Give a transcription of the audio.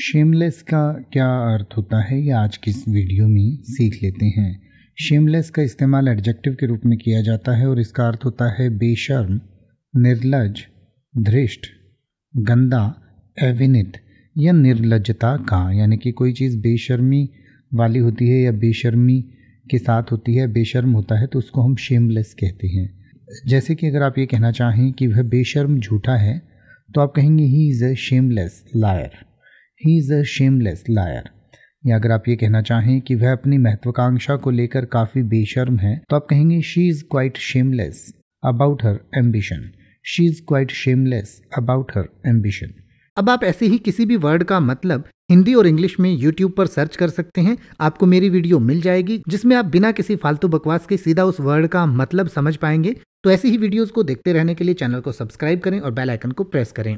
shameless का क्या अर्थ होता है ये आज की इस वीडियो में सीख लेते हैं शेमलेस का इस्तेमाल एडजेक्टिव के रूप में किया जाता है और इसका अर्थ होता है बेशर्म निर्लज धृष्ट गंदा एविनित या निर्लजता का यानी कि कोई चीज़ बेशर्मी वाली होती है या बेशर्मी के साथ होती है बेशर्म होता है तो उसको हम शेमलेस कहते हैं जैसे कि अगर आप ये कहना चाहें कि वह बेशर्म झूठा है तो आप कहेंगे he is a shameless liar he is a shameless liar या अगर आप ये कहना चाहें कि वह अपनी महत्वाकांक्षा को लेकर काफ़ी बेशर्म है तो आप कहेंगे she is quite shameless about her ambition she is quite shameless about her ambition अब आप ऐसे ही किसी भी वर्ड का मतलब हिंदी और इंग्लिश में यूट्यूब पर सर्च कर सकते हैं आपको मेरी वीडियो मिल जाएगी जिसमें आप बिना किसी फालतू बकवास के सीधा उस वर्ड का मतलब समझ पाएंगे तो ऐसी ही वीडियोस को देखते रहने के लिए चैनल को सब्सक्राइब करें और बेल आइकन को प्रेस करें